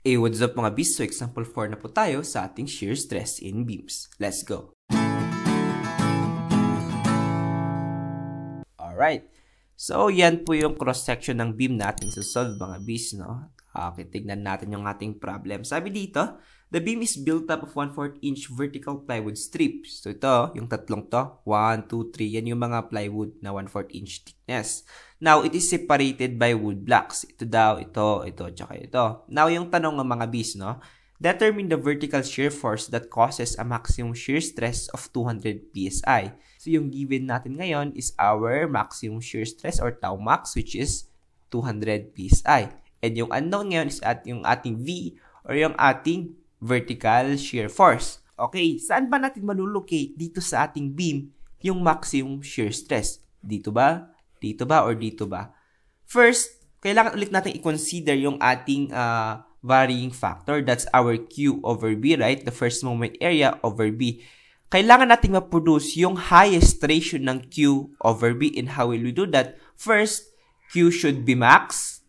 Eh, what's up mga bees? So example 4 na po tayo sa ating shear stress in beams. Let's go! Alright, so yan po yung cross-section ng beam natin sa solve mga bees, no? Okay, tignan natin yung ating problem. Sabi dito, The beam is built up of 1/4 inch vertical plywood strips. So ito, yung tatlong to, 1, 2, 3, yan yung mga plywood na 1/4 inch thickness. Now, it is separated by wood blocks. Ito daw, ito, ito, tsaka ito. Now, yung tanong ng mga bees, no? Determine the vertical shear force that causes a maximum shear stress of 200 psi. So, yung given natin ngayon is our maximum shear stress or tau max which is 200 psi. And yung unknown ngayon is at yung ating V or yung ating vertical shear force. Okay, saan ba natin malulocate dito sa ating beam yung maximum shear stress? Dito ba? Dito ba? Or dito ba? First, kailangan ulit natin i-consider yung ating uh, varying factor. That's our Q over B, right? The first moment area over B. Kailangan natin ma-produce yung highest ratio ng Q over B. And how will we do that? First, Q should be max.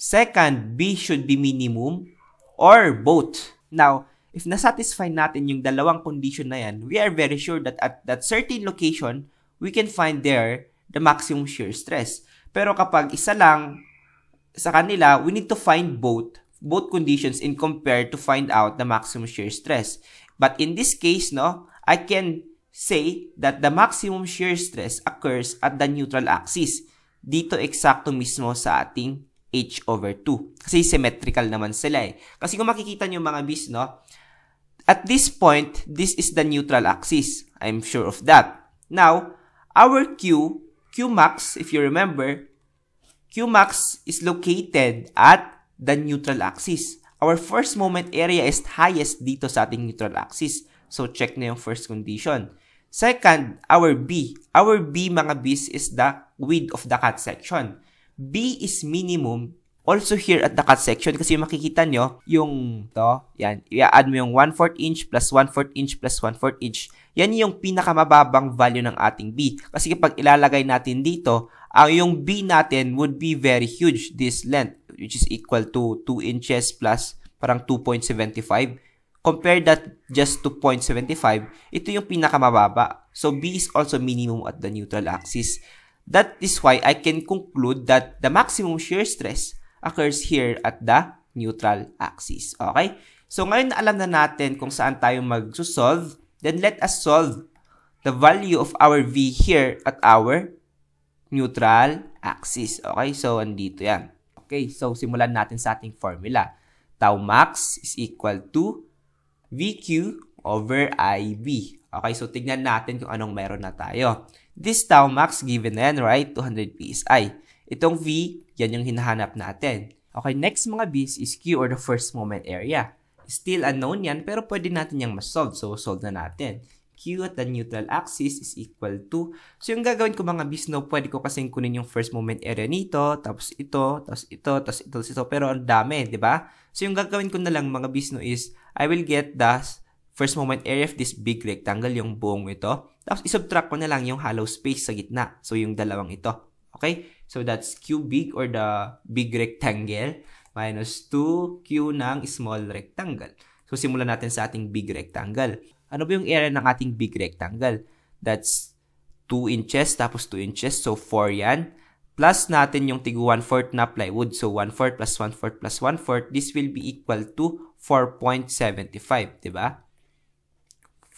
Second, B should be minimum. Or both. Now, if nasatisfy natin yung dalawang condition na yan, we are very sure that at that certain location, we can find there the maximum shear stress. Pero kapag isa lang sa kanila, we need to find both both conditions in compare to find out the maximum shear stress. But in this case, no, I can say that the maximum shear stress occurs at the neutral axis. Dito eksakto mismo sa ating h over 2. Kasi symmetrical naman sila eh. Kasi kung makikita nyo mga bis, no? At this point, this is the neutral axis. I'm sure of that. Now, our Q, Q max, if you remember, Q max is located at the neutral axis. Our first moment area is highest dito sa ating neutral axis. So, check na yung first condition. Second, our B. Our B, mga bis, is the width of the cut section. B is minimum also here at the cut section kasi makikita nyo yung to, yan, i-add mo yung 1/4 inch plus 1/4 inch plus 1/4 inch. Yan yung pinakamababang value ng ating B. Kasi kapag ilalagay natin dito, ang yung B natin would be very huge this length which is equal to 2 inches plus parang 2.75. Compare that just to 0.75, ito yung pinakamababa. So B is also minimum at the neutral axis. That is why I can conclude that the maximum shear stress occurs here at the neutral axis. Okay? So, ngayon alam na natin kung saan tayo mag-solve, then let us solve the value of our V here at our neutral axis. Okay? So, andito yan. Okay? So, simulan natin sa ating formula. Tau max is equal to VQ over IB. Okay, so tignan natin kung anong meron na tayo. This tau max given na right? 200 PSI. Itong V, yan yung hinahanap natin. Okay, next mga Bs is Q or the first moment area. Still unknown yan, pero pwede natin yung masolve. So, solve na natin. Q at the neutral axis is equal to. So, yung gagawin ko mga no, pwede ko kasing kunin yung first moment area nito, tapos ito, tapos ito, tapos ito, tapos ito. Pero ang dami, di ba? So, yung gagawin ko na lang mga no, is, I will get the First moment area of this big rectangle, yung buong ito. Tapos isubtract ko na lang yung hollow space sa gitna. So yung dalawang ito. Okay? So that's q big or the big rectangle minus 2q ng small rectangle. So simulan natin sa ating big rectangle. Ano ba yung area ng ating big rectangle? That's 2 inches tapos 2 inches. So 4 yan plus natin yung tig 1/4 na plywood. So 1/4 plus 1/4 plus 1/4 this will be equal to 4.75, 'di ba?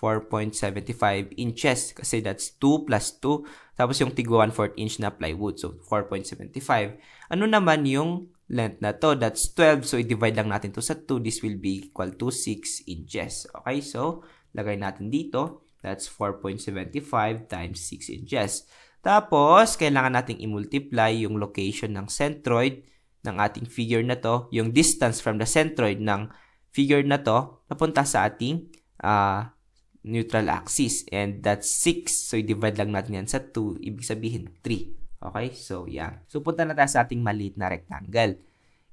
4.75 inches kasi that's 2 plus 2 tapos yung tig 1 4 inch na plywood so 4.75 ano naman yung length na to that's 12 so i-divide lang natin to sa 2 this will be equal to 6 inches okay so lagay natin dito that's 4.75 times 6 inches tapos kailangan nating i-multiply yung location ng centroid ng ating figure na to yung distance from the centroid ng figure na to napunta sa ating uh, neutral axis and that's 6 so i-divide lang natin yan sa 2 ibig sabihin 3 okay so yeah so punta na tayo sa ating maliit na rectangle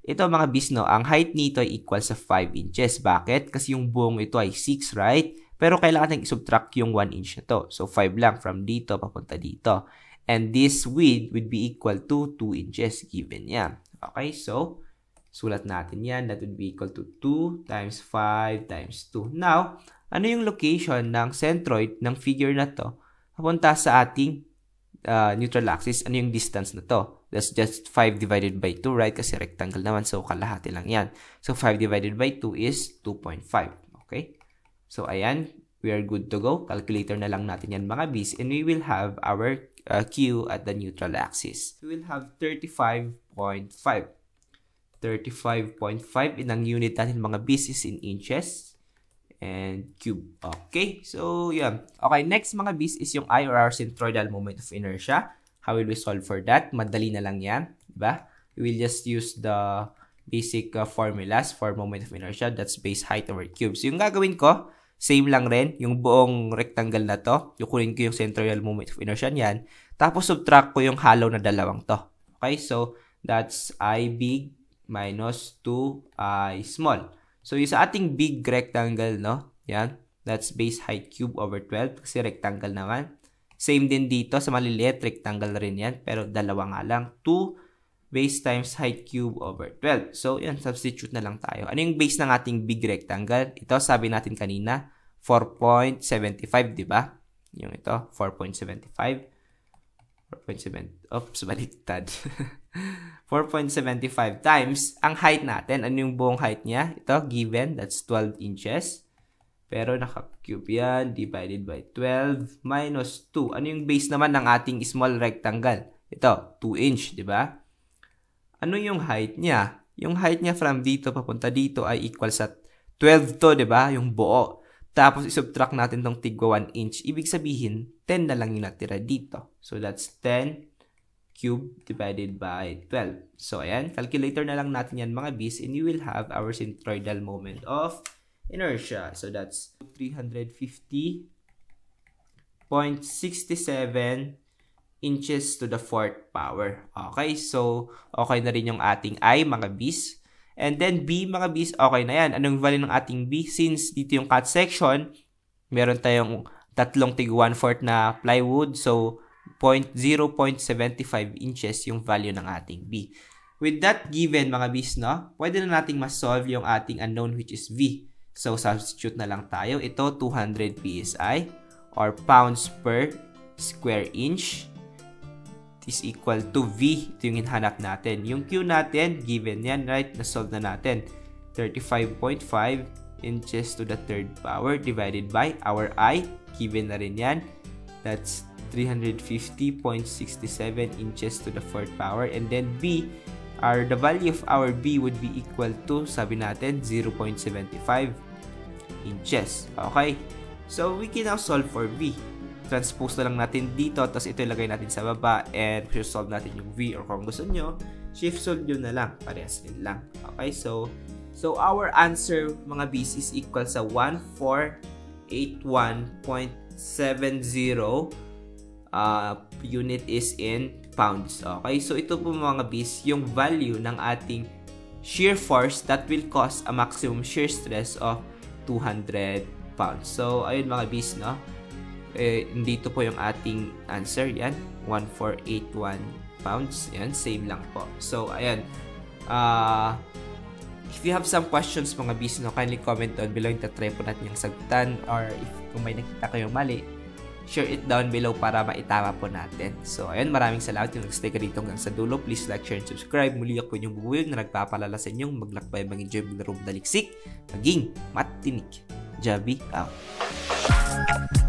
ito mga bisno ang height nito ay equal sa 5 inches bakit kasi yung buong ito ay 6 right pero kailangan natin i-subtract yung 1 inch na to so 5 lang from dito papunta dito and this width would be equal to 2 inches given yan okay so Sulat natin yan. That would be equal to 2 times 5 times 2. Now, ano yung location ng centroid ng figure na to papunta sa ating uh, neutral axis? Ano yung distance na to? That's just 5 divided by 2, right? Kasi rectangle naman, so kalahati lang yan. So, 5 divided by 2 is 2.5. Okay? So, ayan. We are good to go. Calculator na lang natin yan mga Bs. And we will have our uh, Q at the neutral axis. We will have 35.5. 35.5 in ang unit natin mga pieces in inches and cube. Okay, so yeah. Okay, next mga bis is yung IRR centroidal moment of inertia. How will we solve for that? Madali na lang yan, diba? We will just use the basic uh, formulas for moment of inertia. That's base height over cube. So yung gagawin ko, same lang rin, yung buong rectangle na to, kukunin ko yung centroidal moment of inertia niyan, tapos subtract ko yung hollow na dalawang to. Okay, so that's I big minus 2i small. So, yung sa ating big rectangle, no? Yan. That's base height cube over 12 kasi rectangle naman. Same din dito sa maliliit, rectangle rin yan. Pero dalawa nga lang. 2 base times height cube over 12. So, yan. Substitute na lang tayo. Ano yung base ng ating big rectangle? Ito, sabi natin kanina, 4.75, di ba? Yung ito, 4.75. 4.7. Oops, baliktad. 4.75 times ang height natin. Ano yung buong height niya? Ito, given, that's 12 inches. Pero naka-cube yan, divided by 12, minus 2. Ano yung base naman ng ating small rectangle? Ito, 2 inch, di ba? Ano yung height niya? Yung height niya from dito papunta dito ay equal sa 12 to, di ba? Yung buo. Tapos isubtract natin tong tigwa 1 inch. Ibig sabihin, 10 na lang yung natira dito. So that's 10 cube divided by 12. So ayan, calculator na lang natin yan mga bis and you will have our centroidal moment of inertia. So that's 350.67 inches to the fourth power. Okay, so okay na rin yung ating I mga bis. And then B, mga Bs, okay na yan. Anong value ng ating B? Since dito yung cut section, meron tayong tatlong tig 1/4 na plywood. So, 0.75 inches yung value ng ating B. With that given, mga Bs, no? Pwede na nating ma-solve yung ating unknown which is V. So, substitute na lang tayo. Ito, 200 PSI or pounds per square inch is equal to V. Ito yung hinahanap natin. Yung Q natin, given yan, right? Na-solve na natin. 35.5 inches to the third power divided by our I. Given na rin yan. That's 350.67 inches to the fourth power. And then B, our, the value of our B would be equal to, sabi natin, 0.75 inches. Okay? So, we can now solve for V transpose na lang natin dito tapos ito ilagay natin sa baba and solve natin yung V or kung gusto nyo shift solve yun na lang parehas din lang okay so so our answer mga BC is equal sa 1481.70 uh, unit is in pounds okay so ito po mga B's yung value ng ating shear force that will cause a maximum shear stress of 200 pounds so ayun mga B's no eh, dito po yung ating answer. Yan, 1481 pounds. Yan, same lang po. So, ayan. Uh, if you have some questions mga bis, kindly comment down below. Itatry po natin yung sagutan. Or if kung may nakita kayong mali, share it down below para maitama po natin. So, ayan, maraming salamat yung nag-stay ka dito hanggang sa dulo. Please like, share, and subscribe. Muli ako yung bubuyog na nagpapalala sa inyong maglakbay, mag-enjoy, mag-room, daliksik, maging matinik. Jabi out.